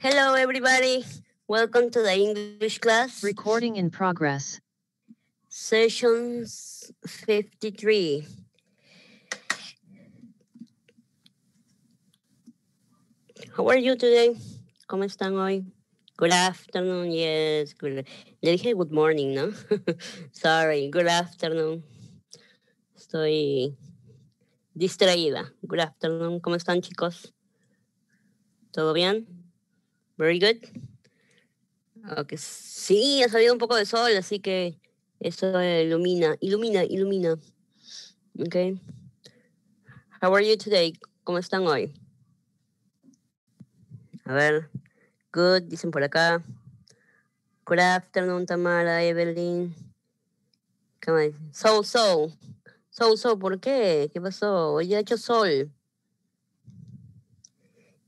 Hello, everybody. Welcome to the English class. Recording in progress. Session 53. How are you today? ¿Cómo están hoy? Good afternoon, yes. Good. Le dije good morning, ¿no? Sorry, good afternoon. Estoy distraída. Good afternoon. ¿Cómo están, chicos? ¿Todo bien? Very good. Ah, sí, ha salido un poco de sol, así que eso ilumina, ilumina, ilumina. Okay. How are you today? ¿Cómo están hoy? A ver. Good, dicen por acá. Good afternoon, Tamara, Evelyn. So, so. So, so, ¿por qué? ¿Qué pasó? Hoy ha hecho sol.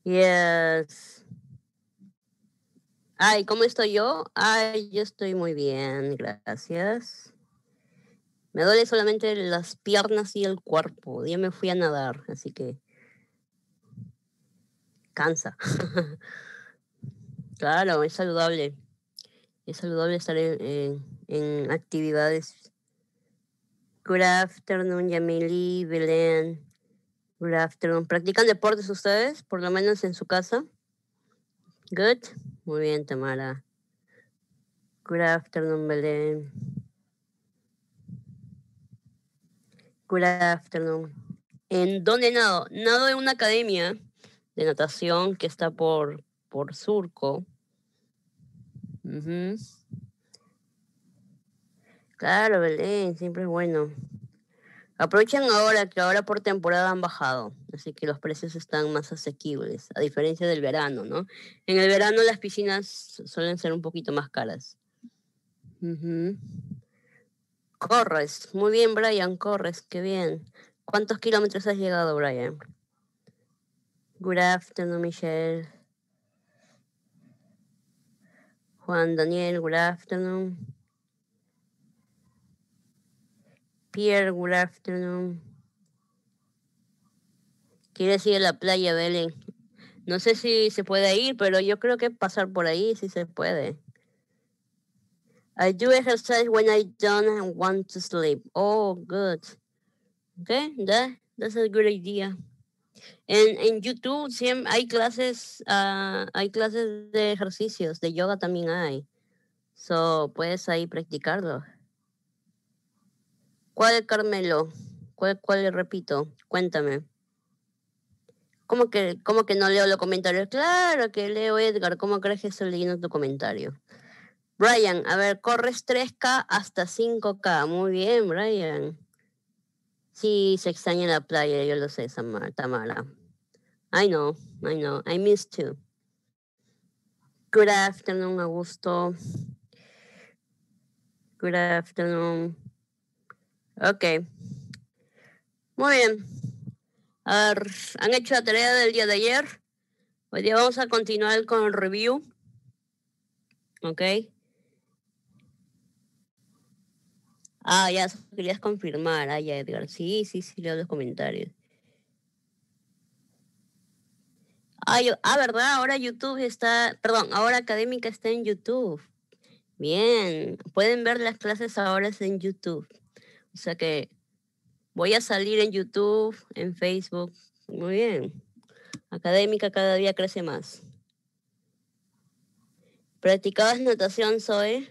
Yes. Ay, ¿cómo estoy yo? Ay, yo estoy muy bien, gracias. Me duele solamente las piernas y el cuerpo. Ya me fui a nadar, así que cansa. claro, es saludable. Es saludable estar en, actividades. Good afternoon, Yamili, Belén. Good afternoon. ¿Practican deportes ustedes? Por lo menos en su casa. Good. Muy bien, Tamara. Good afternoon, Belén. Good afternoon. ¿En dónde nado? Nado en una academia de natación que está por, por Surco. Claro, Belén, siempre es bueno. Aprovechen ahora que ahora por temporada han bajado, así que los precios están más asequibles, a diferencia del verano, ¿no? En el verano las piscinas suelen ser un poquito más caras. Corres, muy bien Brian, corres, qué bien. ¿Cuántos kilómetros has llegado, Brian? Good afternoon, Michelle. Juan Daniel, good afternoon. Pierre, good afternoon. ¿Quieres ir a la playa, Belén? No sé si se puede ir, pero yo creo que pasar por ahí si se puede. I do exercise when I don't want to sleep. Oh, good. Okay, that's a good idea. En, en YouTube siempre hay clases, ah, hay clases de ejercicios, de yoga también hay. So, puedes ahí practicarlo. ¿Cuál, Carmelo? ¿Cuál, le repito? Cuéntame. ¿Cómo que, ¿Cómo que no leo los comentarios? Claro que leo, Edgar. ¿Cómo crees que estoy leyendo tu comentario? Brian, a ver, corres 3K hasta 5K. Muy bien, Brian. Sí, se extraña la playa, yo lo sé, Tamara. I know, I know, I miss you. Good afternoon, Augusto. Good afternoon. Ok. Muy bien. ¿Han hecho la tarea del día de ayer? Hoy día vamos a continuar con el review. Ok. Ah, ya, querías confirmar. Ah, Edgar. Sí, sí, sí, leo los comentarios. Ah, ah, ¿verdad? Ahora YouTube está, perdón, ahora Académica está en YouTube. Bien, pueden ver las clases ahora en YouTube. O sea que voy a salir en YouTube, en Facebook. Muy bien. Académica cada día crece más. ¿Practicabas natación, Zoe?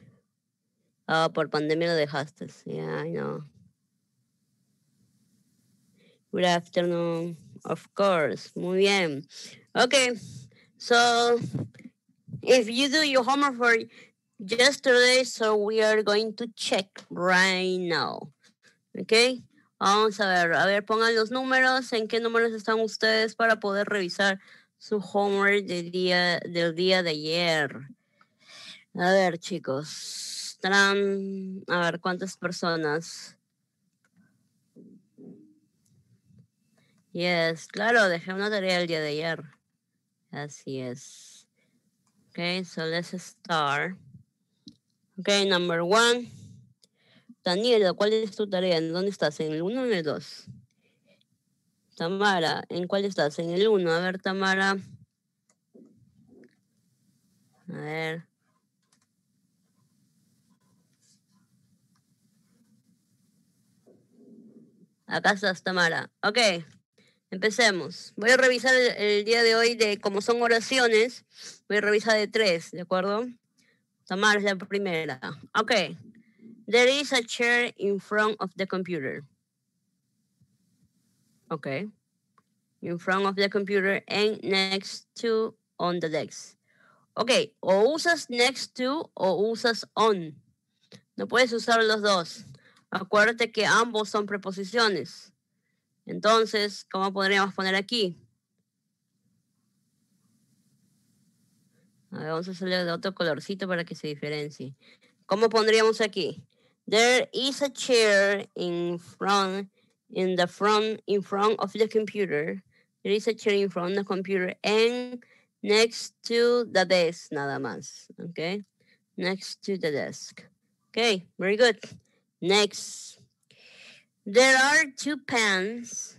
Ah, por pandemia lo dejaste. Sí, no. Good afternoon. Of course. Muy bien. Ok. So, if you do your homework for yesterday, so we are going to check right now. ¿ok? Vamos a ver, a ver, pongan los números, en qué números están ustedes para poder revisar su homework del día, del día de ayer. A ver, chicos. Tran, a ver, ¿cuántas personas? Yes, claro, dejé una tarea el día de ayer. Así es. Ok, so let's start. Okay, number one. Daniela, ¿cuál es tu tarea? dónde estás? ¿En el 1 o en el 2? Tamara, ¿en cuál estás? En el 1. A ver, Tamara. A ver. Acá estás, Tamara. Ok, empecemos. Voy a revisar el, día de hoy de cómo son oraciones. Voy a revisar de tres, ¿de acuerdo? Tamara es la primera. Ok. There is a chair in front of the computer. Okay. In front of the computer and next to on the desk. Ok, o usas next to o usas on. No puedes usar los dos. Acuérdate que ambos son preposiciones. Entonces, ¿cómo podríamos poner aquí? vamos a hacerle de otro colorcito para que se diferencie. ¿Cómo pondríamos aquí? There is a chair in front in the front in front of the computer. There is a chair in front of the computer and next to the desk, nada más. Okay, next to the desk. Okay, very good. Next, there are two pens.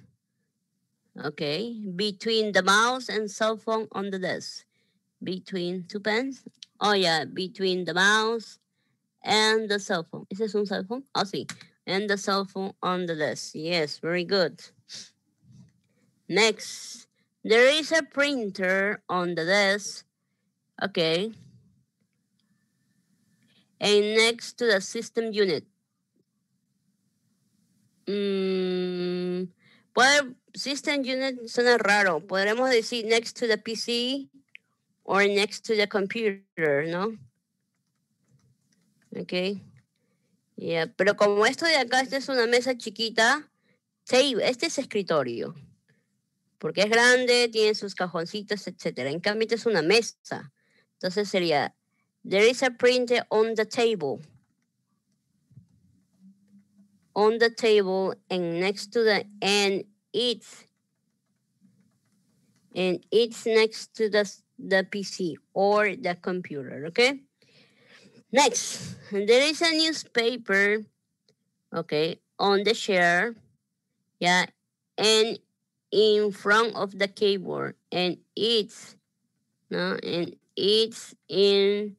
Okay, between the mouse and cell phone on the desk. Between two pens. Oh yeah, between the mouse and the cell phone. Is this on cell phone? i oh, see. And the cell phone on the desk. Yes, very good. Next, there is a printer on the desk. Okay. And next to the system unit. Mm, well, system unit suena raro. Podremos decir next to the PC or next to the computer, ¿no? Ok. Yeah. Pero como esto de acá, esta es una mesa chiquita, este es escritorio. Porque es grande, tiene sus cajoncitos, etc. En cambio, esta es una mesa. Entonces sería, there is a printer on the table. On the table and next to the, and it's, and it's next to the, the PC or the computer, okay? Next, there is a newspaper, okay, on the chair, yeah, and in front of the keyboard, and it's, no, and it's in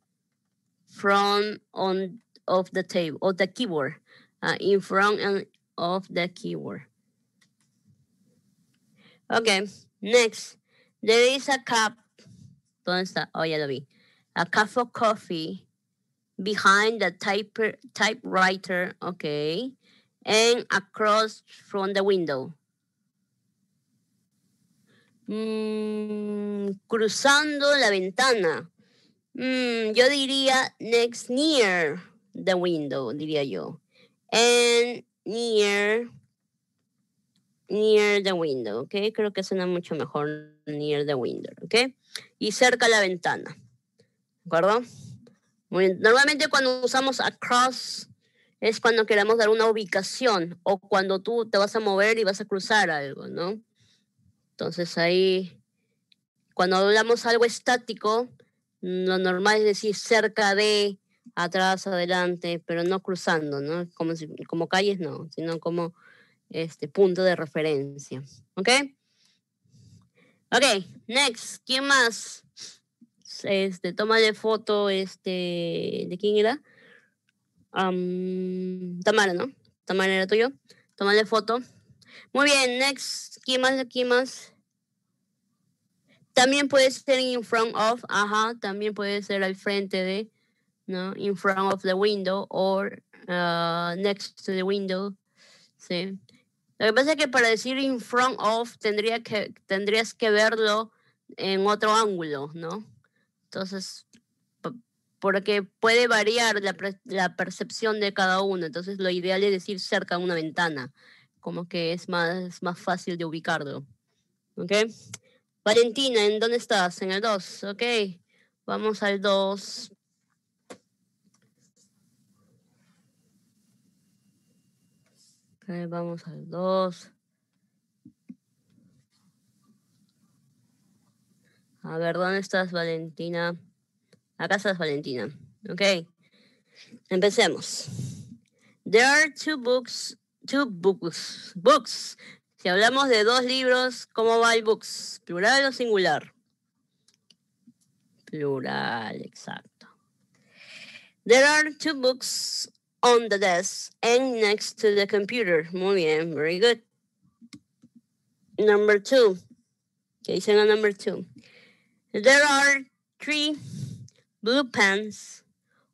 front on of the table, of the keyboard, uh, in front of the keyboard. Okay, next, there is a cup, Don't está? Oh, yeah, lo vi. A cup of coffee behind the type, typewriter, okay, and across from the window. Mm, cruzando la ventana. Mm, yo diría next near the window, diría yo. And near, near the window, okay. Creo que suena mucho mejor near the window, okay, Y cerca la ventana, ¿de acuerdo? Normalmente cuando usamos across es cuando queremos dar una ubicación o cuando tú te vas a mover y vas a cruzar algo, ¿no? Entonces ahí, cuando hablamos algo estático, lo normal es decir cerca de, atrás, adelante, pero no cruzando, ¿no? Como, como calles no, sino como este punto de referencia, ¿ok? Ok, next, ¿quién más? este, toma de foto, este, ¿de quién era? Tamara, ¿no? Tamara era tuyo. Toma de foto. Muy bien, next. ¿Quién más? ¿Quién más? También puede ser in front of, ajá, también puede ser al frente de, ¿no? In front of the window or ah, next to the window, sí. Lo que pasa es que para decir in front of tendría que, tendrías que verlo en otro ángulo, ¿no? Entonces, porque puede variar la, percepción de cada uno. Entonces, lo ideal es decir cerca de una ventana, como que es más, más fácil de ubicarlo. ¿Ok? Valentina, ¿en dónde estás? En el 2. Ok. Vamos al 2. vamos al 2. A ver, ¿dónde estás, Valentina? Acá estás, Valentina. Ok. Empecemos. There are two books, two books, books. Si hablamos de dos libros, ¿cómo va el books? ¿Plural o singular? Plural, exacto. There are two books on the desk and next to the computer. Muy bien, very good. Number two. ¿Qué dicen a number two? There are three blue pens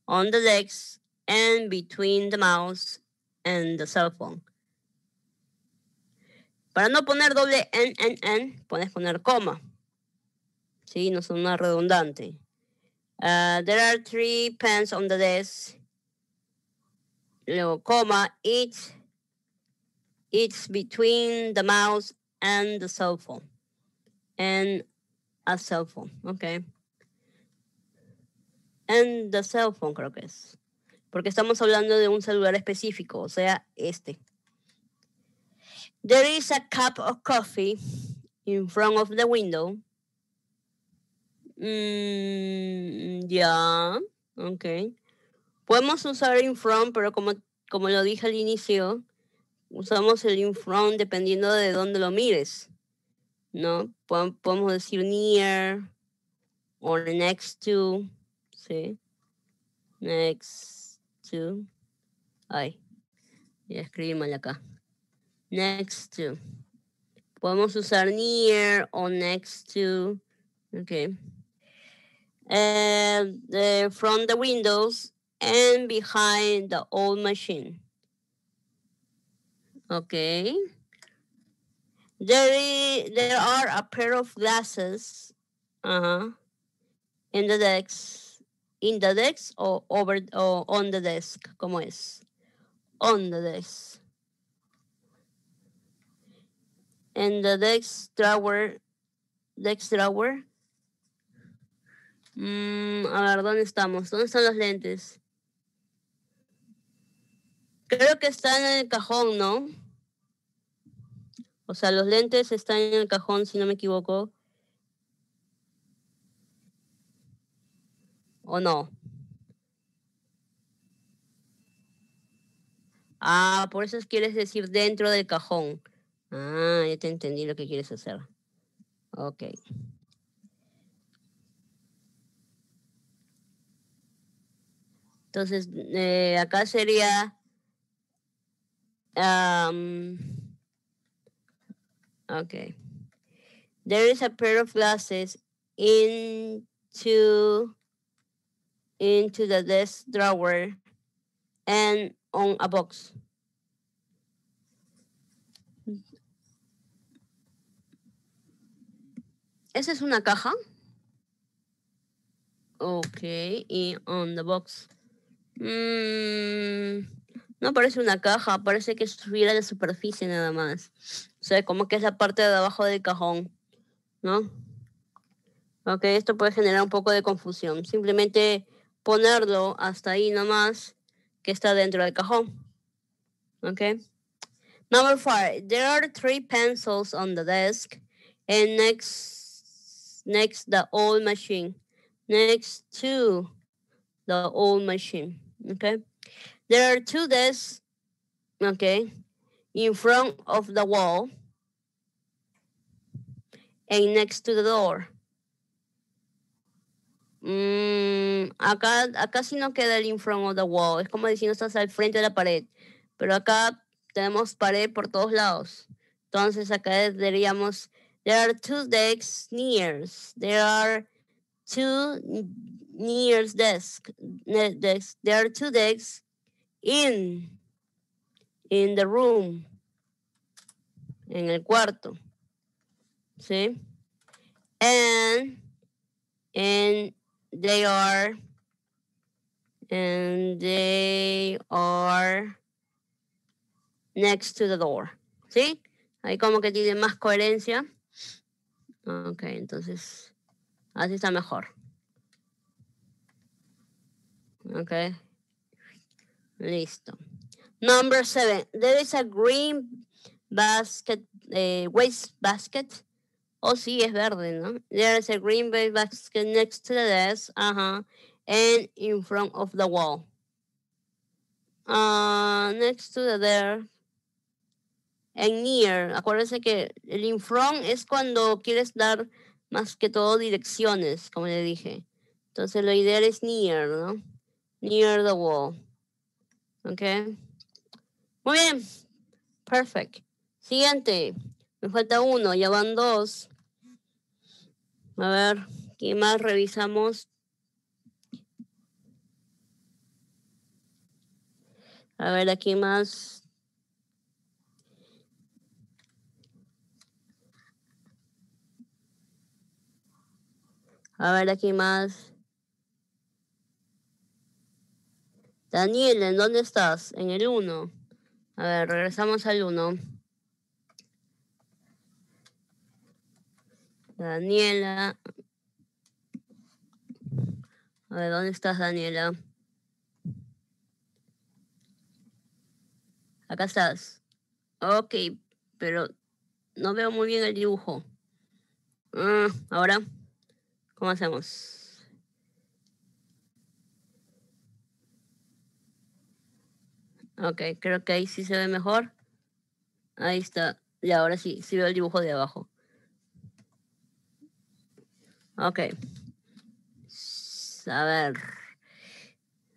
on the legs and between the mouse and the cell phone. Para no poner doble n n n puedes poner coma. Sí, no son una redundante. Uh, there are three pens on the desk. Luego, coma, it's, it's between the mouse and the cell phone. And a cell phone, ok. And the cell phone creo que es. Porque estamos hablando de un celular específico, o sea, este. There is a cup of coffee in front of the window. Mm, ya, ok. Podemos usar in front, pero como, como lo dije al inicio, usamos el in front dependiendo de dónde lo mires. ¿no? Podemos decir near or next to, ¿sí? Next to. Ay, ya escribí mal acá. Next to. Podemos usar near o next to. Okay. Eh, from the windows and behind the old machine. Okay. There, there are a pair of glasses uh-huh, in the desk. In the desk or over or on the desk, como es? On the desk. And the desk drawer, desk drawer. Mm, a ver, ¿dónde estamos? ¿Dónde están los lentes? Creo que están en el cajón, ¿no? O sea, los lentes están en el cajón, si no me equivoco. ¿O no? Ah, por eso quieres decir dentro del cajón. Ah, ya te entendí lo que quieres hacer. Ok. Entonces, eh, acá sería... Okay. There is a pair of glasses into the desk drawer and on a box. Esa es una caja. Ok, y on the box. Mm, no parece una caja, parece que estuviera la superficie nada más sea, como que es la parte de abajo del cajón, ¿no? Ok, esto puede generar un poco de confusión. Simplemente ponerlo hasta ahí nomás, que está dentro del cajón. Ok. Number five, there are three pencils on the desk and next, next the old machine. Next to the old machine, okay? There are two desks, okay? in front of the wall and next to the door. Mm, acá, acá sí no queda el in front of the wall. Es como diciendo, estás al frente de la pared. Pero acá tenemos pared por todos lados. Entonces acá diríamos, there are two decks near. There are two near desk. There are two desks in in the room, en el cuarto, ¿sí? And, they are, and they are next to the door, ¿sí? Ahí como que tiene más coherencia. Ok, entonces, así está mejor. Ok, listo. Number seven, there is a green basket, a eh, waste basket. Oh, sí, es verde, ¿no? There is a green waste basket next to the desk, uh and in front of the wall. Ah, next to the there, and near. Acuérdense que el in front es cuando quieres dar más que todo direcciones, como le dije. Entonces lo ideal es near, ¿no? Near the wall. Okay. Muy bien. Perfect. Siguiente. Me falta uno, ya van dos. A ver, ¿qué más revisamos? A ver, aquí más. A ver, aquí más. Daniel, ¿en dónde estás? En el 1. A ver, regresamos al uno. Daniela. A ver, ¿dónde estás, Daniela? Acá estás. Ok, pero no veo muy bien el dibujo. Mm, ahora, ¿cómo hacemos? Ok, creo que ahí sí se ve mejor. Ahí está. Y ahora sí, sí veo el dibujo de abajo. Ok. A ver.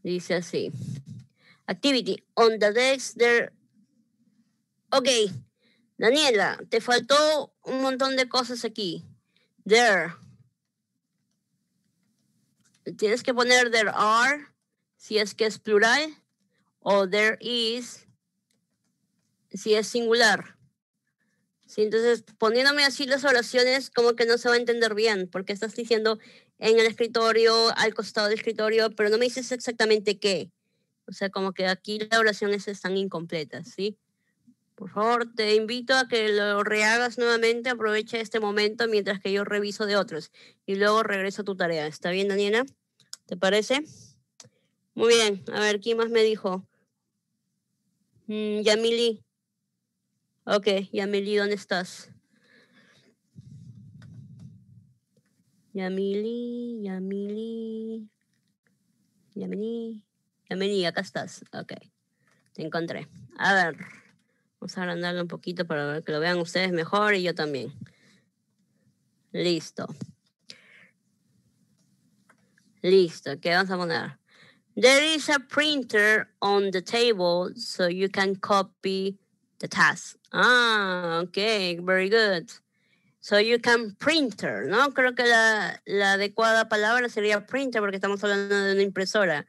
Dice así. Activity. On the desk there. Ok. Daniela, te faltó un montón de cosas aquí. There. Tienes que poner there are, si es que es plural o there is, si es singular. Sí, entonces, poniéndome así las oraciones, como que no se va a entender bien, porque estás diciendo en el escritorio, al costado del escritorio, pero no me dices exactamente qué. O sea, como que aquí las oraciones están incompletas, ¿sí? Por favor, te invito a que lo rehagas nuevamente, aprovecha este momento mientras que yo reviso de otros y luego regreso a tu tarea. ¿Está bien, Daniela? ¿Te parece? Muy bien, a ver, ¿quién más me dijo? Mm, Yamili. Ok, Yamili, ¿dónde estás? Yamili, Yamili. Yamili. Yamili, acá estás. Ok, te encontré. A ver, vamos a agrandarlo un poquito para que lo vean ustedes mejor y yo también. Listo. Listo, ¿qué vamos a poner? There is a printer on the table so you can copy the task. Ah, okay, very good. So you can printer, ¿no? Creo que la, la adecuada palabra sería printer porque estamos hablando de una impresora.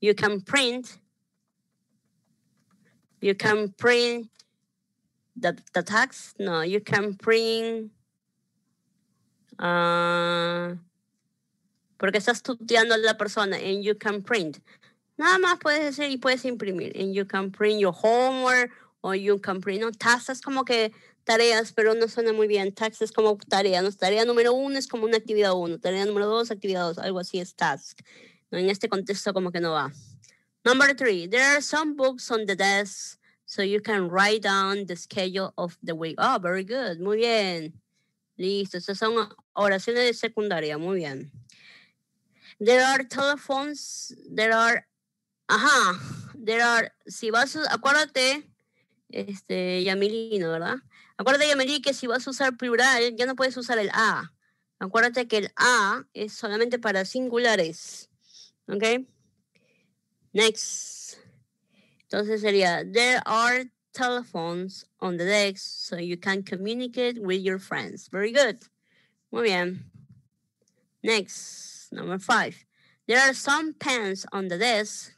You can print. You can print the, the tax. No, you can print. Uh, porque estás estudiando a la persona en you can print. Nada más puedes decir y puedes imprimir en you can print your homework o you can print. No, Es como que tareas, pero no suena muy bien. Tasks es como tarea, Tarea número uno es como una actividad uno, tarea número dos, actividad dos, algo así es task. En este contexto como que no va. Number three, there are some books on the desk, so you can write down the schedule of the week. Oh, very good, muy bien. Listo, estas son oraciones de secundaria, muy bien. There are telephones, there are, ajá, there are, si vas, acuérdate, este, Yamilino, ¿verdad? Acuérdate, Yamilino, que si vas a usar plural, ya no puedes usar el a. Acuérdate que el a es solamente para singulares, ¿ok? Next. Entonces sería, there are telephones on the decks so you can communicate with your friends. Very good. Muy bien. Next. Number five, there are some pens on the desk.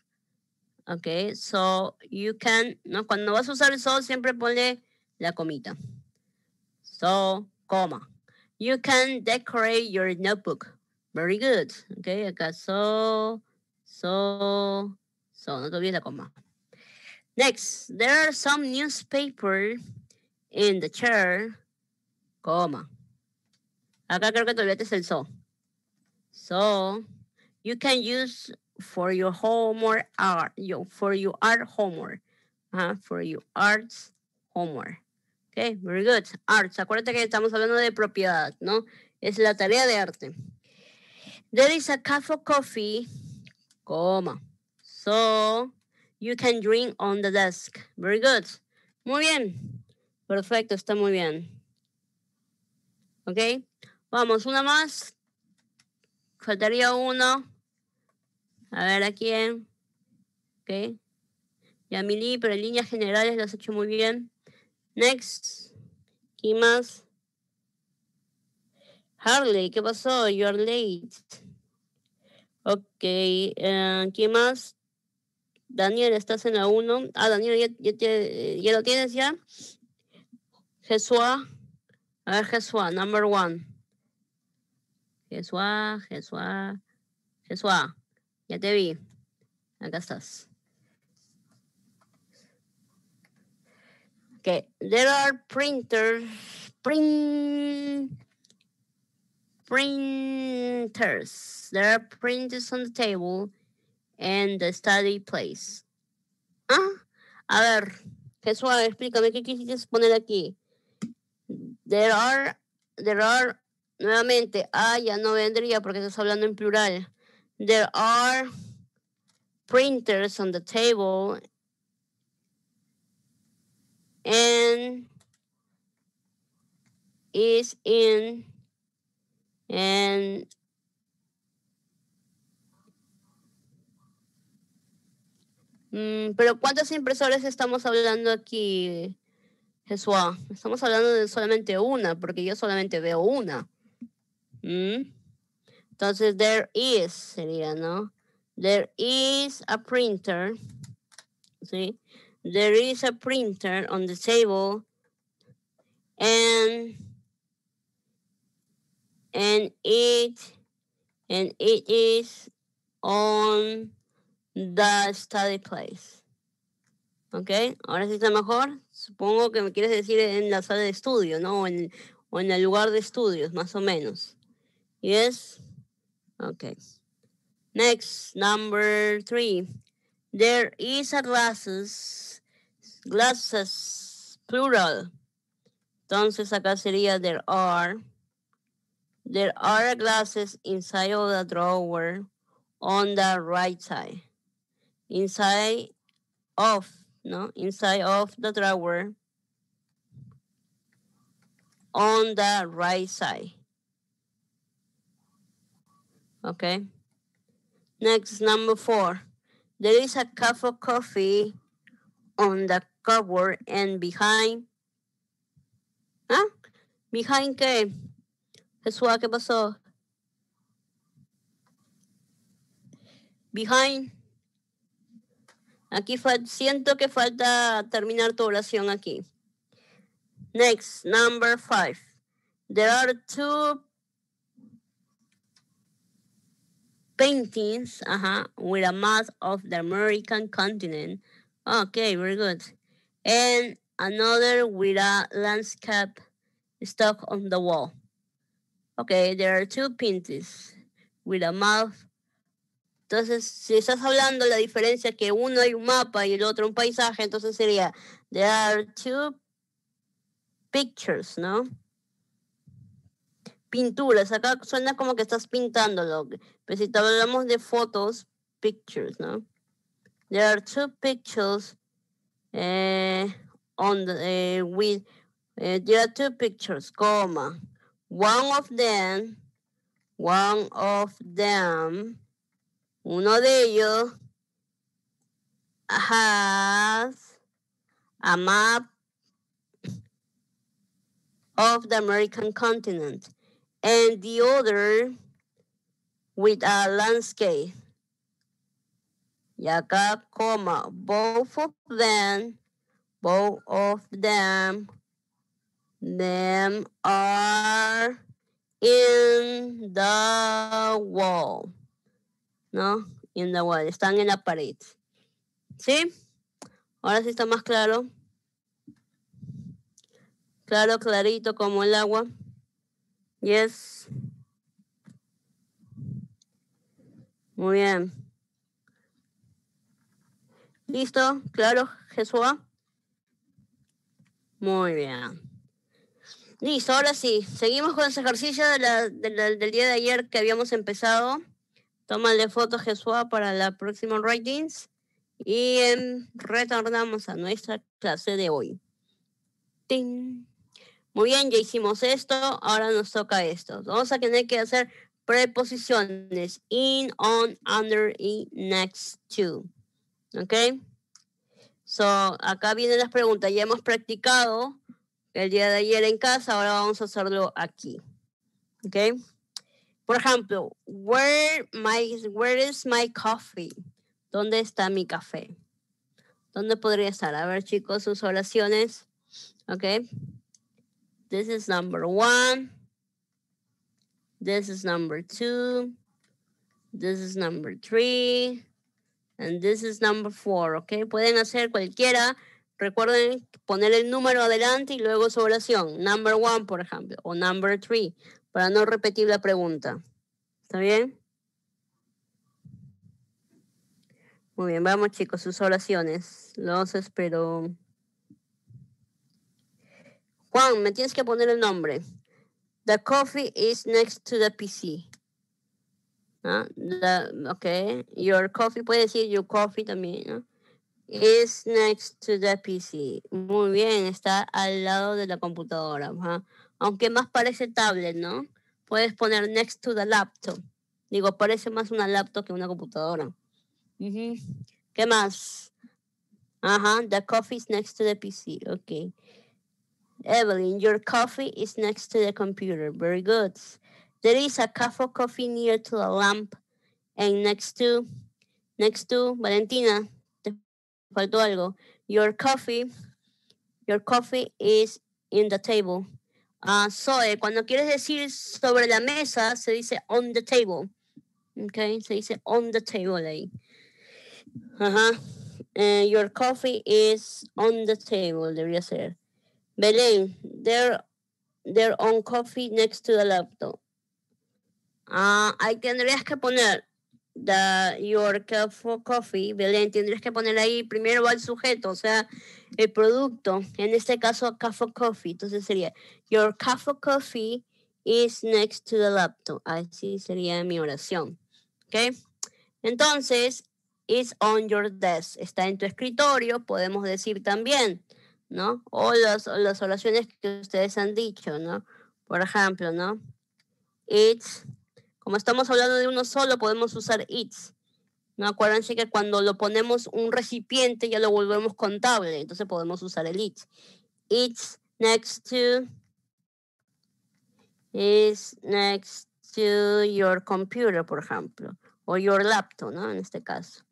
Okay, so you can, ¿no? cuando vas a usar el so, siempre ponle la comita. So, coma. You can decorate your notebook. Very good. Okay, acá so, so, so, no te olvides la coma. Next, there are some newspaper in the chair, coma. Acá creo que te olvidaste el so. So you can use for your homework art, uh, for your art homework, uh, for your arts homework. Okay, very good. Arts. Acuérdate que estamos hablando de propiedad, ¿no? Es la tarea de arte. There is a cup of coffee, coma. So you can drink on the desk. Very good. Muy bien. Perfecto, está muy bien. Ok. Vamos, una más. Faltaría uno. A ver a quién. Ok. Yamili, pero en líneas generales lo has hecho muy bien. Next. ¿Quién más? Harley, ¿qué pasó? You're late. Ok. Eh, ¿Quién más? Daniel, estás en la uno Ah, Daniel, ¿ya, lo tienes ya? Jesua A ver, Jesús number one. Jesús, Jesús, Jesús, ya te vi. Acá estás. Okay, there are printers, print, printers. There are printers on the table and the study place. Ah, a ver, Jesús, explícame qué quisiste poner aquí. There are, there are Nuevamente, ah, ya no vendría porque estás hablando en plural. There are printers on the table and is in and mm, pero ¿cuántas impresores estamos hablando aquí Jesús estamos hablando de solamente una porque yo solamente veo una Mm. Entonces, there is sería, ¿no? There is a printer. ¿Sí? There is a printer on the table. And, it and it is on the study place. ¿Ok? Ahora sí está mejor. Supongo que me quieres decir en la sala de estudio, ¿no? en, o en el lugar de estudios, más o menos. Yes? Okay. Next, number three. There is a glasses, glasses, plural. Entonces acá sería there are. There are glasses inside of the drawer on the right side. Inside of, no? Inside of the drawer on the right side. Okay. Next, number four. There is a cup of coffee on the cupboard and behind. ¿Ah? ¿Behind qué? Jesús, ¿qué pasó? Behind. Aquí siento que falta terminar tu oración aquí. Next, number five. There are two paintings uh-huh, with a map of the American continent. Okay, very good. And another with a landscape stuck on the wall. Okay, there are two paintings with a map. Entonces, si estás hablando la diferencia que uno hay un mapa y el otro un paisaje, entonces sería, there are two pictures, ¿no? pinturas, acá suena como que estás pintándolo, pero pues si te hablamos de fotos, pictures, ¿no? There are two pictures eh, on the, eh, with, eh, there are two pictures, coma. One of them, one of them, uno de ellos has a map of the American continent and the other with a landscape. acá coma both of them, both of them, them are in the wall. ¿No? In the wall. Están en la pared. ¿Sí? Ahora sí está más claro. Claro, clarito como el agua. Yes. Muy bien. ¿Listo? ¿Claro, Jesús? Muy bien. Listo, ahora sí. Seguimos con ese ejercicio del día de ayer que habíamos empezado. Toma Tómale fotos, Jesús, para la próxima writings Y retornamos a nuestra clase de hoy. ¡Ting! muy bien, ya hicimos esto, ahora nos toca esto. Vamos a tener que hacer preposiciones in, on, under y next to. ¿Ok? So, acá vienen las preguntas. Ya hemos practicado el día de ayer en casa, ahora vamos a hacerlo aquí. ¿Ok? Por ejemplo, where, my, where is my coffee? ¿Dónde está mi café? ¿Dónde podría estar? A ver, chicos, sus oraciones. ¿Ok? This is number one. This is number two. This is number three. And this is number four, Okay. Pueden hacer cualquiera. Recuerden poner el número adelante y luego su oración. Number one, por ejemplo, o number three, para no repetir la pregunta. ¿Está bien? Muy bien, vamos chicos, sus oraciones. Los espero me tienes que poner el nombre. The coffee is next to the PC. ok, your coffee, puede decir your coffee también, ¿no? Is next to the PC. Muy bien, está al lado de la computadora. Aunque más parece tablet, ¿no? Puedes poner next to the laptop. Digo, parece más una laptop que una computadora. ¿Qué más? Ajá, the coffee is next to the PC. Ok. Evelyn, your coffee is next to the computer. Very good. There is a cup of coffee near to the lamp and next to, next to Valentina, te faltó algo. Your coffee, your coffee is in the table. Uh, Zoe, cuando quieres decir sobre la mesa, se dice on the table. Okay, se dice on the table ahí. Ajá. Uh eh, -huh. uh, your coffee is on the table, debería ser. Belén, their, own coffee next to the laptop. Ah, ahí tendrías que poner the, your of coffee, Belén, tendrías que poner ahí, primero va el sujeto, o sea, el producto, en este caso cup of coffee, entonces sería your cup of coffee is next to the laptop, así sería mi oración, ¿ok? Entonces, it's on your desk, está en tu escritorio, podemos decir también, ¿no? O las, oraciones que ustedes han dicho, ¿no? Por ejemplo, ¿no? It's, como estamos hablando de uno solo, podemos usar it's. ¿No? Acuérdense que cuando lo ponemos un recipiente ya lo volvemos contable, entonces podemos usar el it. It's next to is next to your computer, por ejemplo, o your laptop, ¿no? En este caso,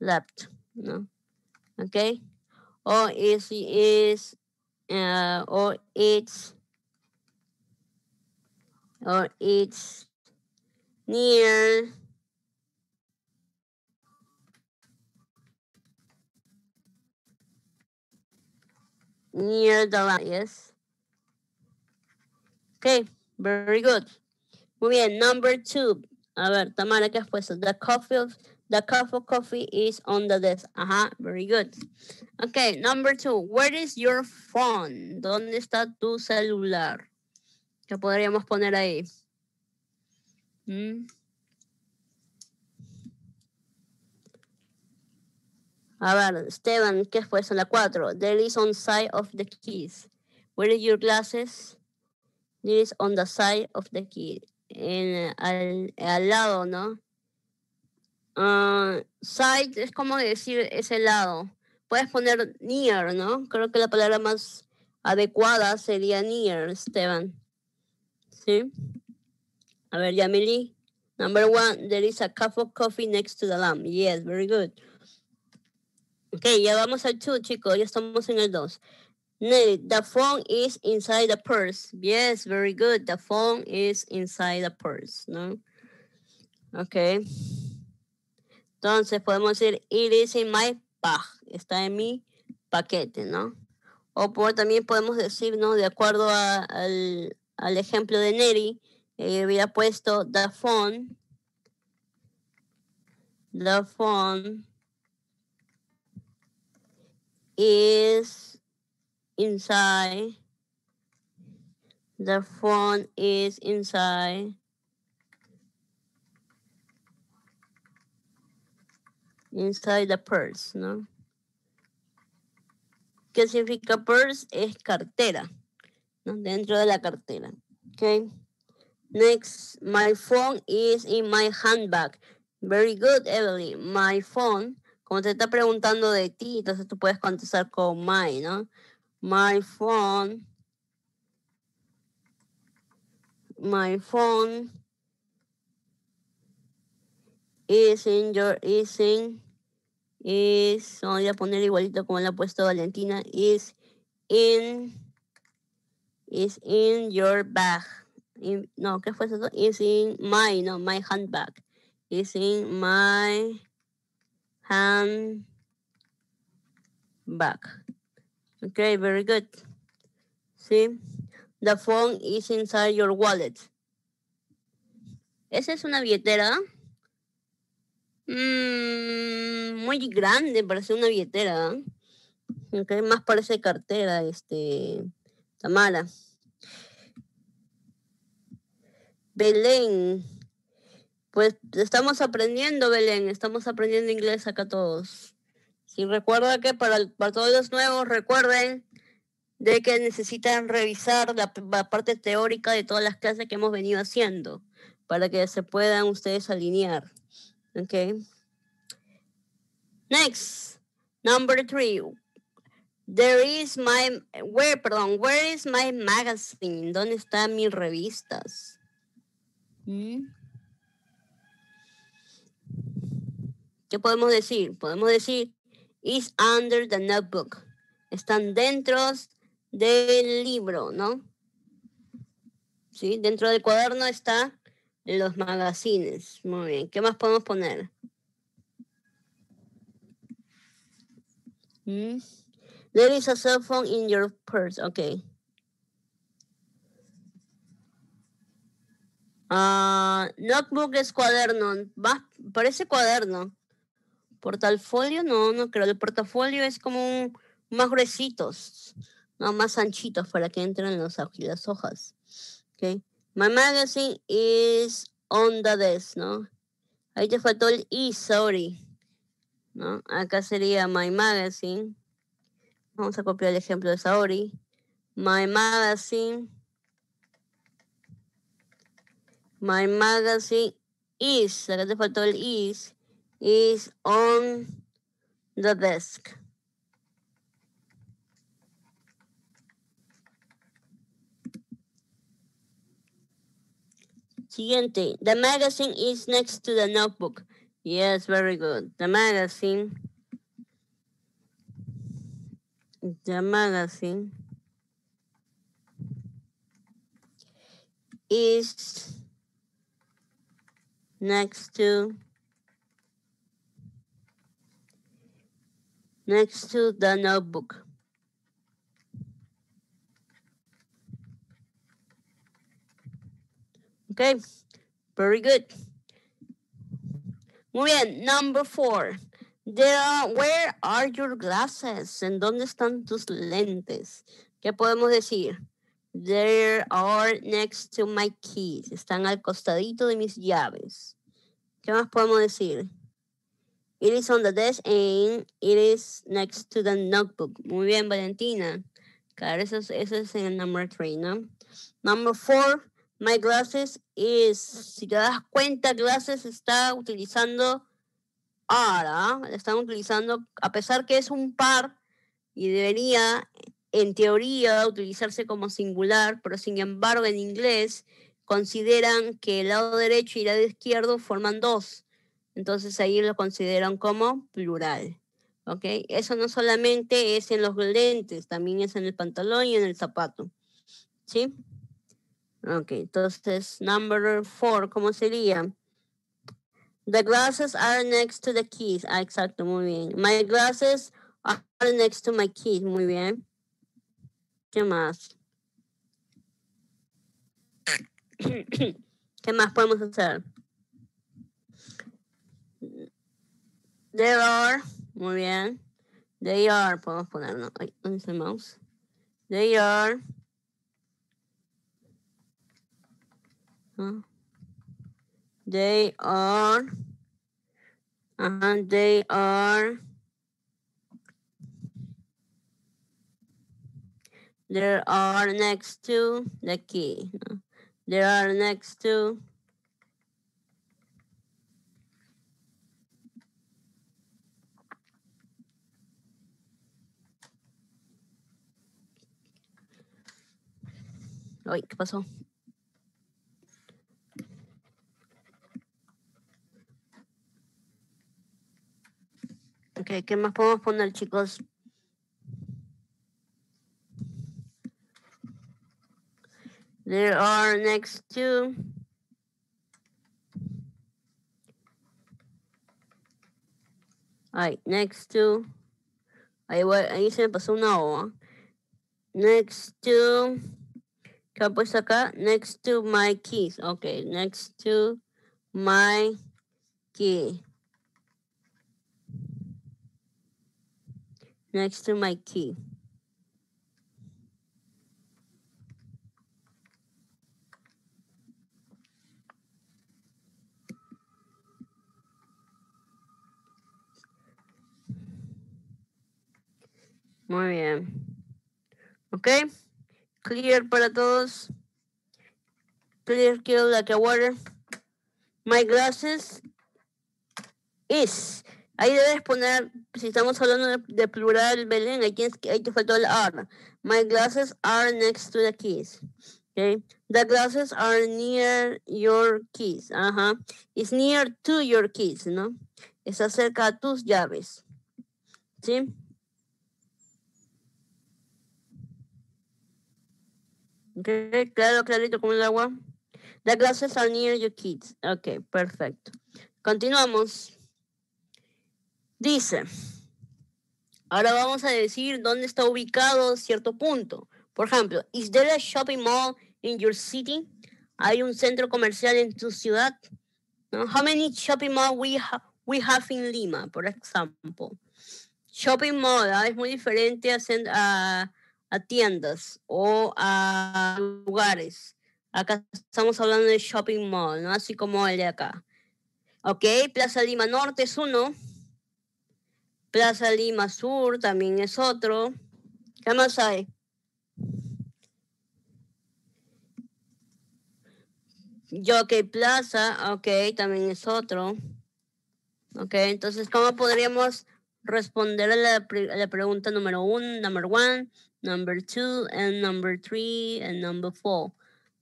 laptop, ¿no? ¿Ok? or it is uh, or it's or it's near near the line, yes. Okay, very good. Muy bien, number two. A ver, Tamara, ¿qué has puesto? The coffee of the cup of coffee is on the desk. Ajá, very good. Okay, number two. Where is your phone? ¿Dónde está tu celular? ¿Qué podríamos poner ahí? ¿Mm? A ver, Esteban, ¿qué fue eso? La cuatro? There is on side of the keys. Where is your glasses? There is on the side of the key. En, al, al lado, ¿no? Uh, ah, side es como decir ese lado. Puedes poner near, ¿no? Creo que la palabra más adecuada sería near, Esteban. ¿Sí? A ver, Yamili. Number one, there is a cup of coffee next to the lamp. Yes, very good. Ok, ya vamos al two, chicos. Ya estamos en el dos. The phone is inside the purse. Yes, very good. The phone is inside the purse, ¿no? Okay. Entonces podemos decir, it is in my bag, está en mi paquete, ¿no? O también podemos decir, ¿no? De acuerdo al, ejemplo de Neri, hubiera puesto the phone, the phone is inside, the phone is inside Inside the purse, ¿no? ¿Qué significa purse? Es cartera, ¿no? dentro de la cartera. Ok. Next, my phone is in my handbag. Very good, Evelyn. My phone, como te está preguntando de ti, entonces tú puedes contestar con my, ¿no? My phone. My phone is in your is in es, voy a poner igualito como la ha puesto Valentina, es in, is in your bag. no, ¿qué fue eso? Is in my, no, my handbag. Is in my handbag. Okay, very good. Sí. The phone is inside your wallet. Esa es una billetera. Mm, muy grande, parece una billetera. ¿eh? más parece cartera, este. Tamara. Belén. Pues estamos aprendiendo, Belén. Estamos aprendiendo inglés acá todos. Y recuerda que para, para todos los nuevos, recuerden de que necesitan revisar la, parte teórica de todas las clases que hemos venido haciendo para que se puedan ustedes alinear. Ok. Next, number three. There is my, where, perdón, where is my magazine? ¿Dónde están mis revistas? Mm. ¿Qué podemos decir? Podemos decir, is under the notebook. Están dentro del libro, ¿no? Sí, dentro del cuaderno está los magazines. Muy bien. ¿Qué más podemos poner? Mm. There is a cell phone in your purse. Ok. Ah, notebook es cuaderno. parece cuaderno. Portafolio, no, no creo. El portafolio es como un, más gruesitos, no, más anchitos para que entren los, las hojas. Okay. My magazine is on the desk, ¿no? Ahí te faltó el is, sorry. ¿No? Acá sería my magazine. Vamos a copiar el ejemplo de Saori. My magazine. My magazine is. Acá te faltó el is. Is on the desk. Siguiente. The magazine is next to the notebook. Yes, very good. The magazine. The magazine is next to next to the notebook. Okay, very good. Muy bien, number four. where are your glasses? ¿En dónde están tus lentes? ¿Qué podemos decir? There are next to my keys. Están al costadito de mis llaves. ¿Qué más podemos decir? It is on the desk and it is next to the notebook. Muy bien, Valentina. Claro, eso es, el number three, ¿no? Number four, My Glasses is, si te das cuenta, Glasses está utilizando ahora, están utilizando, a pesar que es un par y debería, en teoría, utilizarse como singular, pero sin embargo en inglés consideran que el lado derecho y el lado izquierdo forman dos. Entonces ahí lo consideran como plural. ¿Ok? Eso no solamente es en los lentes, también es en el pantalón y en el zapato. ¿Sí? Ok, entonces, number four, ¿cómo sería? The glasses are next to the keys. Ah, exacto, muy bien. My glasses are next to my keys. Muy bien. ¿Qué más? ¿Qué más podemos hacer? There are, muy bien. They are, podemos ponerlo. Ahí, ¿dónde está el mouse? They are They are, and they are, There are next to the key. There are next to Ay, ¿qué pasó? Ok, ¿qué más podemos poner, chicos? There are next to. Alright, next to. Ahí, voy, ahí se me pasó una O. ¿ah? Next to. ¿Qué ha puesto acá? Next to my keys. Ok, next to my key. next to my key. Muy bien. Okay. Clear para todos. Clear, kill like a water. My glasses is Ahí debes poner, si estamos hablando de, plural, Belén, ahí, que ahí te faltó el R. My glasses are next to the keys. Okay. The glasses are near your keys. Ajá. It's near to your keys, ¿no? Está cerca a tus llaves. ¿Sí? Okay, claro, clarito como el agua. The glasses are near your keys. Ok, perfecto. Continuamos. Dice, ahora vamos a decir dónde está ubicado cierto punto. Por ejemplo, ¿is there a shopping mall in your city? ¿Hay un centro comercial en tu ciudad? How many shopping malls we, have in Lima, por ejemplo? Shopping mall ah, es muy diferente a, a, tiendas o a lugares. Acá estamos hablando de shopping mall, ¿no? Así como el de acá. Ok, Plaza Lima Norte es uno. Plaza Lima Sur también es otro. ¿Qué más hay? Jockey Plaza, ok, también es otro. Ok, entonces, ¿cómo podríamos responder a la, pregunta número uno, number one, number two, and number three, and number four?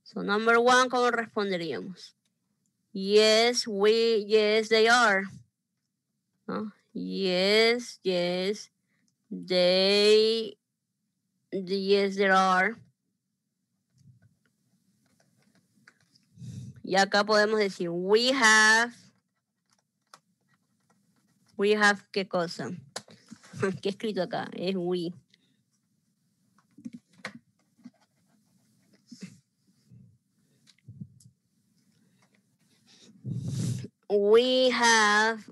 So, number one, ¿cómo responderíamos? Yes, we, yes, they are. ¿No? Yes, yes. They, yes, there are. Y acá podemos decir, we have, we have, ¿qué cosa? ¿Qué escrito acá? Es we. We have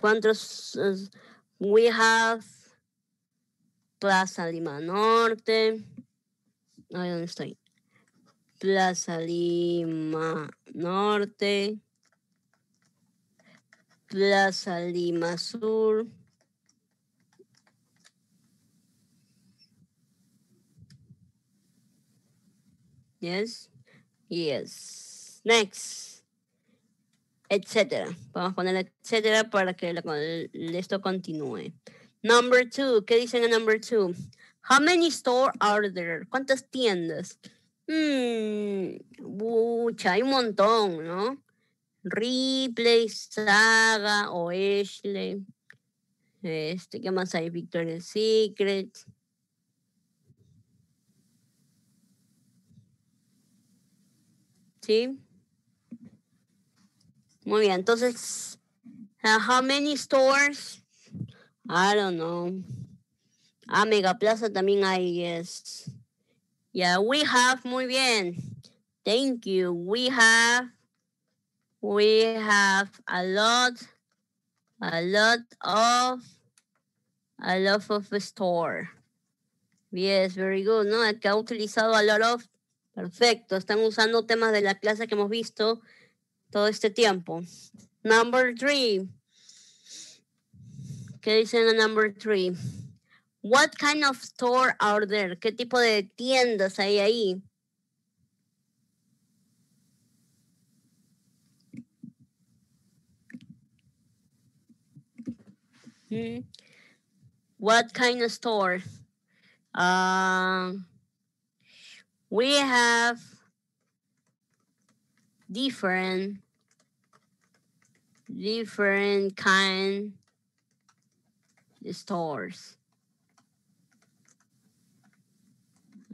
cuántos we have Plaza Lima Norte. ¿dónde estoy? Plaza Lima Norte. Plaza Lima Sur. Yes. Yes. Next etcétera. Vamos a poner etcétera para que esto continúe. Number two, ¿qué dicen en number two? How many stores are there? ¿Cuántas tiendas? mucha, hmm, hay un montón, ¿no? Ripley, Saga, Oeshle. Este, ¿qué más hay? Victoria's Secret. ¿Sí? Muy bien, entonces, uh, how many stores? I don't know. Ah, Mega Plaza también hay, yes. Yeah, we have, muy bien. Thank you. We have, we have a lot, a lot of, a lot of store. Yes, very good, ¿no? que ha utilizado a lot of, perfecto. Están usando temas de la clase que hemos visto. todo este tiempo. Number three. ¿Qué dice la number three? What kind of store are there? ¿Qué tipo de tiendas hay ahí? Hmm. What kind of store? Uh, we have different different kind stores.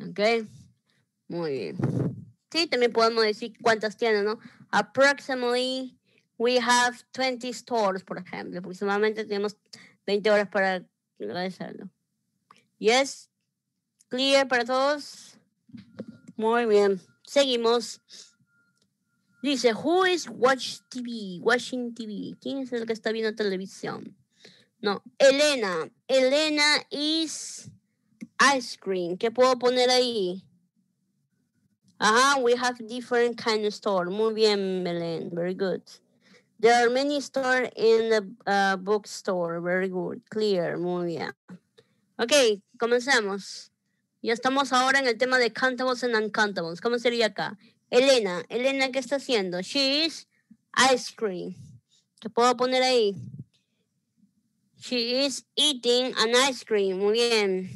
¿Ok? Muy bien. Sí, también podemos decir cuántas tienen, ¿no? Approximately we have 20 stores, por ejemplo. Aproximadamente tenemos 20 horas para agradecerlo. ¿Yes? ¿Clear para todos? Muy bien. Seguimos. Dice, who is watch TV? Watching TV. ¿Quién es el que está viendo televisión? No, Elena. Elena is ice cream. ¿Qué puedo poner ahí? Ajá, we have different kind of store. Muy bien, Melén. Very good. There are many store in the uh, bookstore. Very good. Clear. Muy bien. Ok, comencemos. Ya estamos ahora en el tema de cantables and uncountables. ¿Cómo sería acá? Elena, Elena, ¿qué está haciendo? She is ice cream. Te puedo poner ahí. She is eating an ice cream. Muy bien.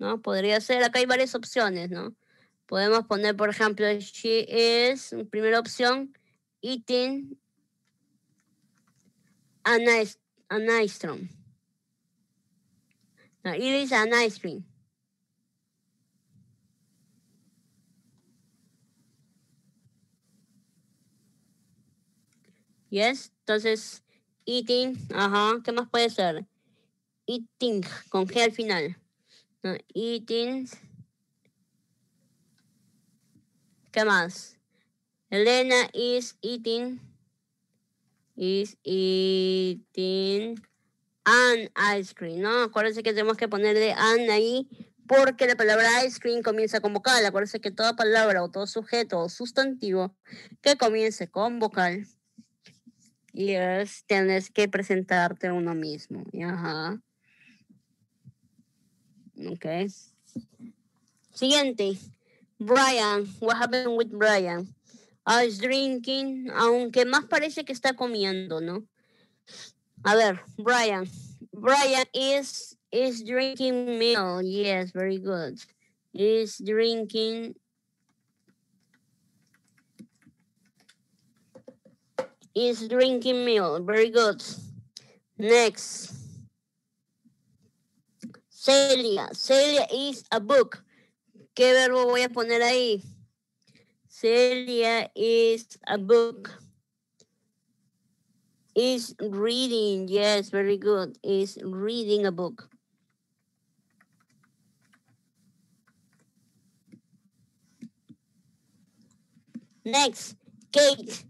¿No? Podría ser, acá hay varias opciones, ¿no? Podemos poner, por ejemplo, she is, primera opción, eating an ice, an ice cream. is an ice cream. Yes. Entonces, eating. Ajá. ¿Qué más puede ser? Eating con G al final. eating. ¿Qué más? Elena is eating. Is eating an ice cream, ¿no? Acuérdense que tenemos que ponerle an ahí porque la palabra ice cream comienza con vocal. Acuérdense que toda palabra o todo sujeto o sustantivo que comience con vocal Yes, tienes que presentarte uno mismo. Ajá. Siguiente. Brian. What happened with Brian? I drinking, aunque más parece que está comiendo, ¿no? A ver, Brian. Brian is is drinking milk. Yes, very good. Is drinking is drinking milk. Very good. Next. Celia. Celia is a book. ¿Qué verbo voy a poner ahí? Celia is a book. Is reading. Yes, very good. Is reading a book. Next, Kate.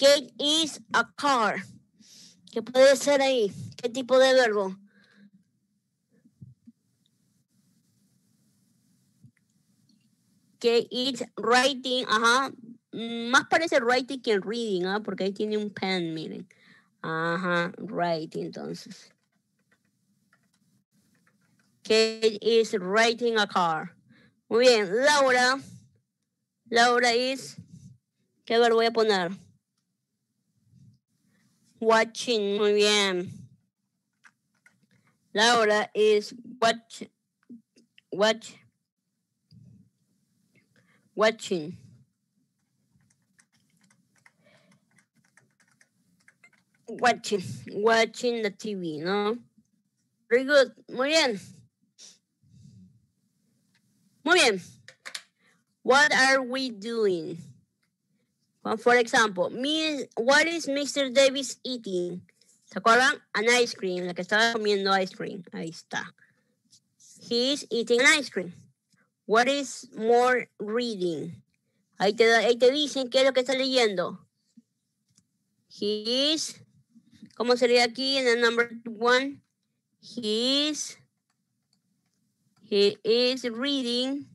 Kate is a car. ¿Qué puede ser ahí? ¿Qué tipo de verbo? Kate is writing, ajá. Más parece writing que reading, ¿ah? porque ahí tiene un pen, miren. Ajá, writing entonces. Kate is writing a car. Muy bien, Laura. Laura is, ¿qué verbo voy a poner? watching Liam. Laura is watch, watch, watching. Watching, watching the TV, ¿no? Very good, muy bien. Muy bien. What are we doing? Um, for example, Miss, what is Mr. Davis eating? ¿Se acuerdan? An ice cream, la que estaba comiendo ice cream. Ahí está. He is eating an ice cream. What is more reading? Ahí te, ahí te dicen qué es lo que está leyendo. He is, ¿cómo sería aquí en el number one? He is, he is reading,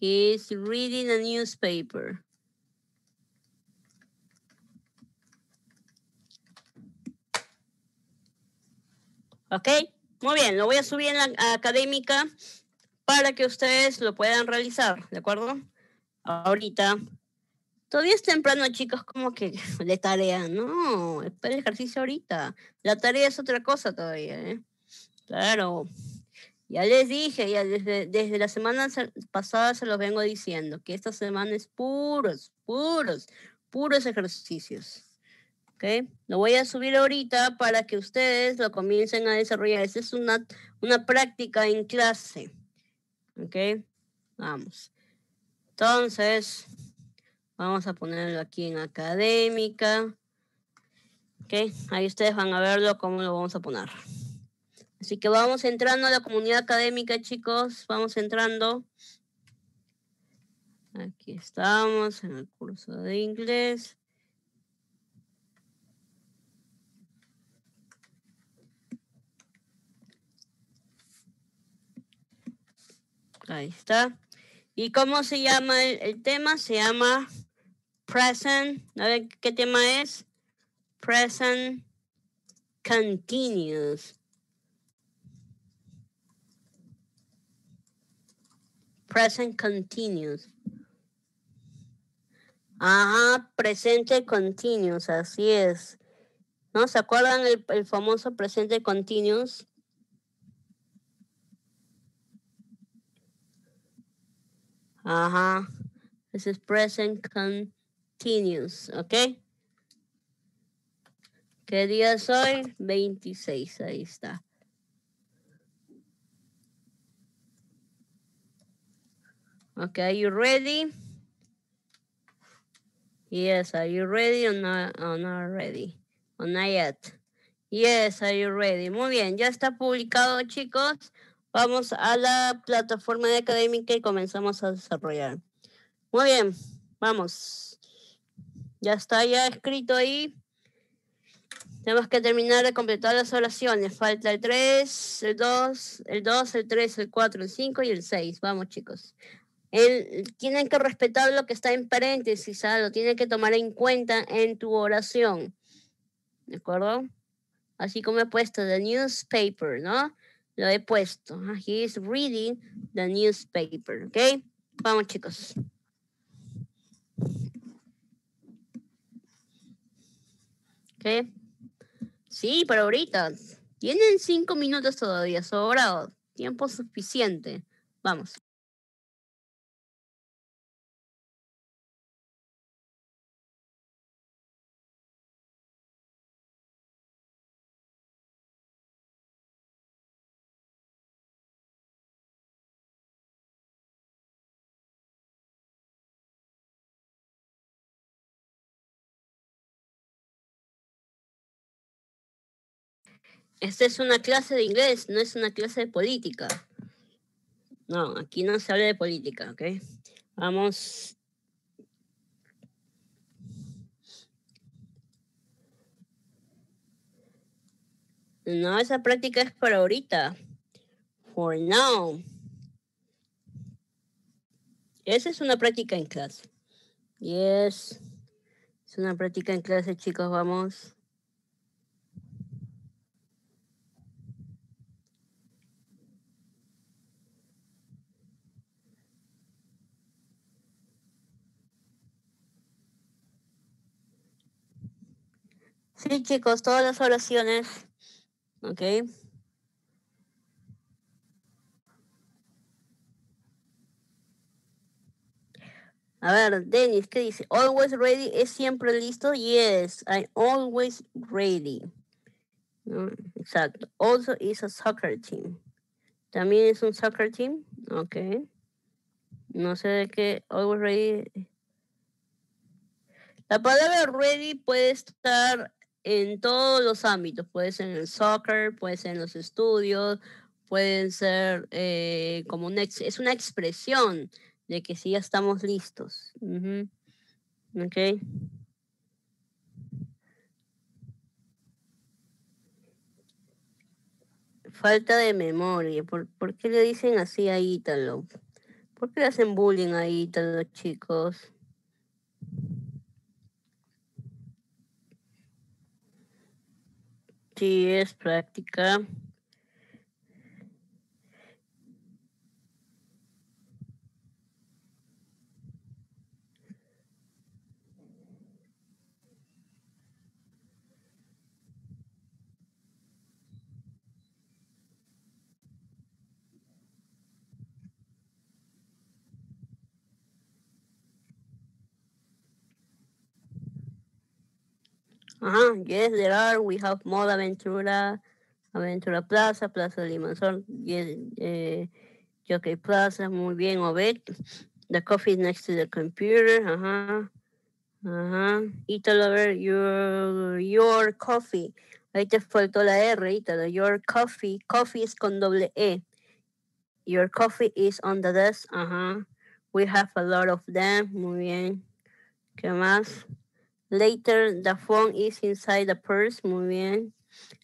he is reading a newspaper. ¿Ok? Muy bien, lo voy a subir en la académica para que ustedes lo puedan realizar, ¿de acuerdo? Ahorita. Todavía es temprano, chicos, como que de tarea. No, es para el ejercicio ahorita. La tarea es otra cosa todavía, ¿eh? Claro. Ya les dije, ya desde, desde la semana pasada se los vengo diciendo, que esta semana es puros, puros, puros ejercicios. Lo voy a subir ahorita para que ustedes lo comiencen a desarrollar. Esa es una, práctica en clase, Vamos. Entonces, vamos a ponerlo aquí en académica. Ahí ustedes van a verlo cómo lo vamos a poner. Así que vamos entrando a la comunidad académica, chicos. Vamos entrando. Aquí estamos en el curso de inglés. Ahí está. ¿Y cómo se llama el, tema? Se llama Present. A ver, ¿qué tema es? Present Continuous. Present Continuous. Ajá, presente continuous, así es. ¿No se acuerdan el, el famoso presente continuous? Ajá. This is present continuous, ¿ok? ¿Qué día es hoy? 26, ahí está. Okay, are you ready? Yes, are you ready or not, not ready? not yet. Yes, are you ready? Muy bien, ya está publicado, chicos vamos a la plataforma de académica y comenzamos a desarrollar. Muy bien, vamos. Ya está ya escrito ahí. Tenemos que terminar de completar las oraciones. Falta el 3, el 2, el 2, el 3, el 4, el 5 y el 6. Vamos, chicos. El, tienen que respetar lo que está en paréntesis, ¿sabes? ¿ah? lo tienen que tomar en cuenta en tu oración. ¿De acuerdo? Así como he puesto, the newspaper, ¿no? Lo he puesto. He is reading the newspaper. ¿Ok? Vamos, chicos. ¿Ok? Sí, pero ahorita. Tienen cinco minutos todavía, sobrado. Tiempo suficiente. Vamos. esta es una clase de inglés, no es una clase de política. No, aquí no se habla de política, ¿ok? Vamos. No, esa práctica es para ahorita. For now. Esa es una práctica en clase. Yes. Es una práctica en clase, chicos, vamos. Sí, chicos, todas las oraciones. Ok. A ver, Dennis, ¿qué dice? Always ready es siempre listo. Yes, I'm always ready. Mm, exacto. Also is a soccer team. También es un soccer team. Ok. No sé de qué. Always ready. La palabra ready puede estar en todos los ámbitos, puede ser en el soccer, puede ser en los estudios, pueden ser eh, como una, es una expresión de que sí ya estamos listos. Falta de memoria. ¿Por, ¿por qué le dicen así a Ítalo? ¿Por qué le hacen bullying a Ítalo, chicos? Sí, es práctica. Ajá, Yes, there are. We have Moda Aventura, Aventura Plaza, Plaza Limanzón, yes, eh, Jockey Plaza, muy bien, Obed. The coffee next to the computer. Ajá. Ajá. uh your, your coffee. Ahí te faltó la R, Italo. Your coffee. Coffee is con doble E. Your coffee is on the desk. Ajá. We have a lot of them. Muy bien. ¿Qué más? Later, the phone is inside the purse. Muy bien.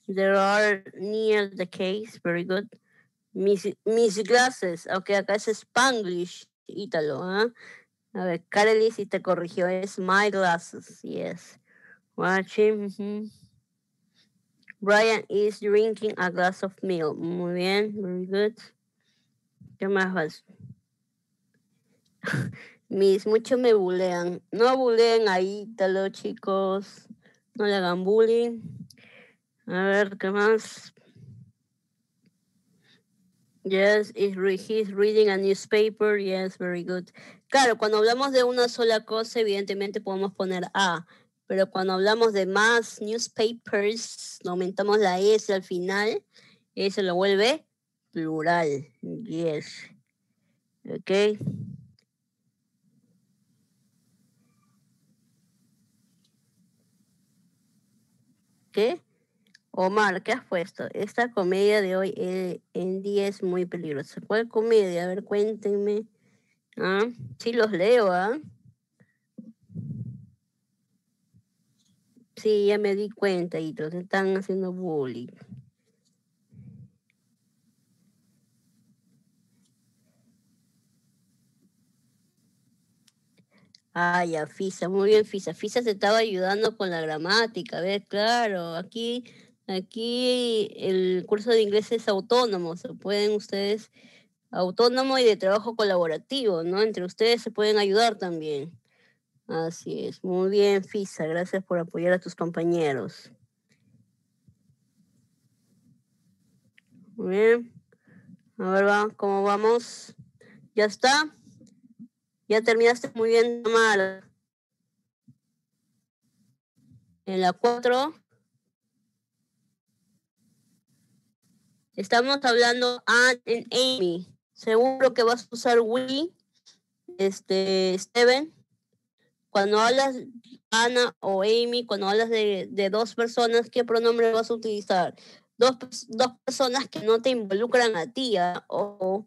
There are near the case. Very good. Mis, mis glasses. Ok, acá es Spanglish, Ítalo. ¿eh? A ver, Kareli, si te corrigió, es my glasses. Yes. Watching. Mm -hmm. Brian is drinking a glass of milk. Muy bien. Very good. ¿Qué más vas? Mis muchos me bulean. No buleen ahí, talo chicos. No le hagan bullying. A ver, ¿qué más? Yes, he's reading a newspaper. Yes, very good. Claro, cuando hablamos de una sola cosa, evidentemente podemos poner a, pero cuando hablamos de más newspapers, aumentamos la S al final, eso lo vuelve plural. Yes. Okay. que, Omar, ¿qué has puesto? Esta comedia de hoy eh, en día es muy peligrosa. ¿Cuál comedia? A ver, cuéntenme. Ah, sí los leo, ¿ah? Sí, ya me di cuenta, y todos están haciendo bullying. Ah, ya, Fisa, muy bien, Fisa. Fisa se estaba ayudando con la gramática, ¿ves? Claro, aquí, aquí el curso de inglés es autónomo, se pueden ustedes, autónomo y de trabajo colaborativo, ¿no? Entre ustedes se pueden ayudar también. Así es, muy bien, Fisa, gracias por apoyar a tus compañeros. Muy bien. A ver, ¿cómo vamos? ¿Ya está? Ya terminaste muy bien, mal. En la 4. Estamos hablando a ah, Amy. Seguro que vas a usar we, este, Steven. Cuando hablas Ana o Amy, cuando hablas de, dos personas, ¿qué pronombre vas a utilizar? Dos, personas que no te involucran a ti ah, o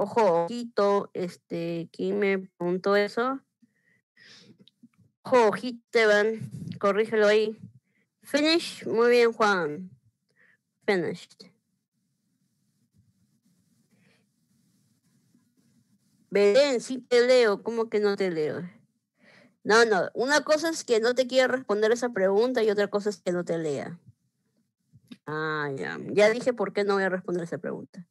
ojo, ojito, este, ¿quién me preguntó eso? Ojo, ojito, corrígelo ahí. Finish, muy bien, Juan. Finished. Belén, sí te leo, ¿cómo que no te leo? No, no, una cosa es que no te quiera responder esa pregunta y otra cosa es que no te lea. Ah, ya. Ya dije por qué no voy a responder esa pregunta.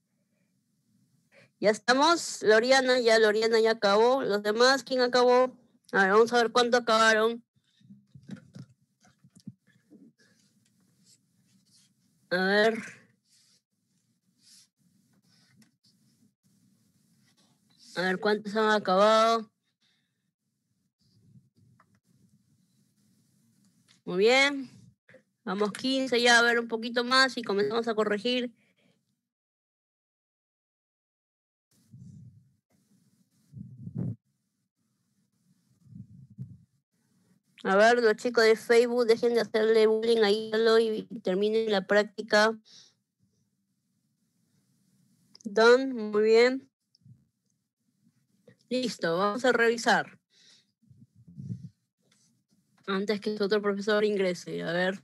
Ya estamos, Loriana, ya Loriana ya acabó. Los demás, ¿quién acabó? A ver, vamos a ver cuántos acabaron. A ver. A ver cuántos han acabado. Muy bien. Vamos 15 ya a ver un poquito más y comenzamos a corregir. A ver, los chicos de Facebook, dejen de hacerle bullying ahí y terminen la práctica. Don, muy bien. Listo, vamos a revisar. Antes que otro profesor ingrese, a ver.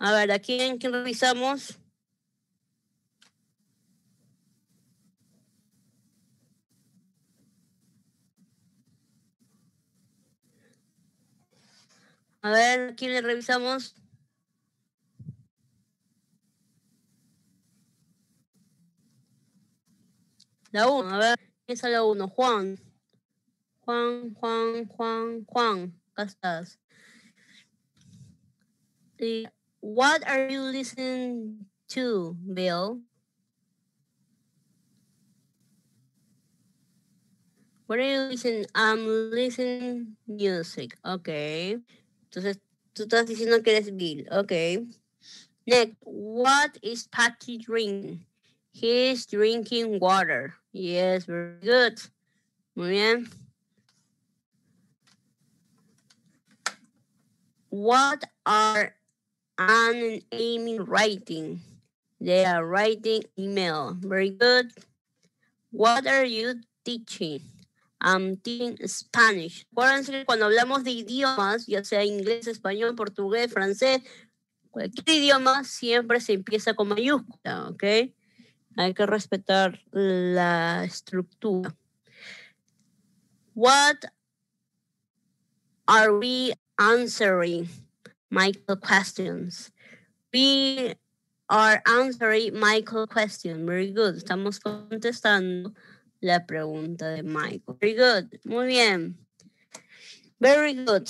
A ver, aquí en quién revisamos. A ver, ¿quién le revisamos? La 1, a ver, ¿quién la 1? Juan. Juan, Juan, Juan, Juan. Acá estás. what are you listening to, Bill? What are you listening? I'm listening music. Okay. Entonces, tú estás diciendo que eres Bill. Ok. Next, what is Patty drink? He is drinking water. Yes, very good. Muy bien. What are Anne and Amy writing? They are writing email. Very good. What are you teaching? um, Team Spanish. Acuérdense cuando hablamos de idiomas, ya sea inglés, español, portugués, francés, cualquier idioma siempre se empieza con mayúscula, ¿ok? Hay que respetar la estructura. What are we answering? Michael questions. We are answering Michael question. Very good. Estamos contestando la pregunta de Michael. Very good. Muy bien. Very good.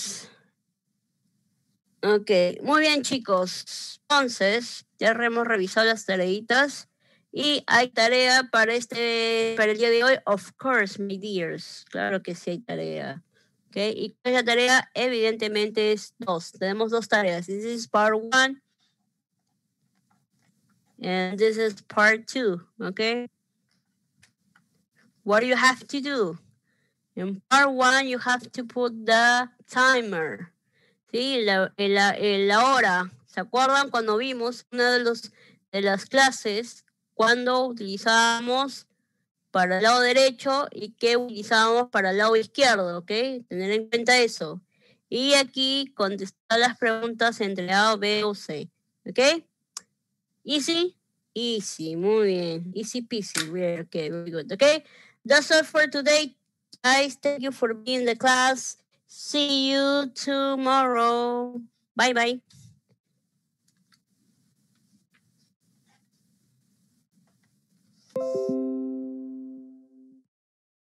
Okay, muy bien chicos. Entonces, ya hemos revisado las tareas. y hay tarea para este para el día de hoy. Of course, my dears. Claro que sí hay tarea. Okay, y esa pues tarea evidentemente es dos. Tenemos dos tareas. This is part one and this is part two. Okay what you have to do. En part one, you have to put the timer. Sí, eh, eh, la, hora. ¿Se acuerdan cuando vimos una de, los, de las clases cuando utilizábamos para el lado derecho y qué utilizábamos para el lado izquierdo? ¿Ok? Tener en cuenta eso. Y aquí contestar las preguntas entre A, B o C. ¿Ok? Easy. Easy, muy bien. Easy peasy. Muy okay, muy good. That's all for today. Guys, thank you for being in the class. See you tomorrow. Bye bye. Thank you.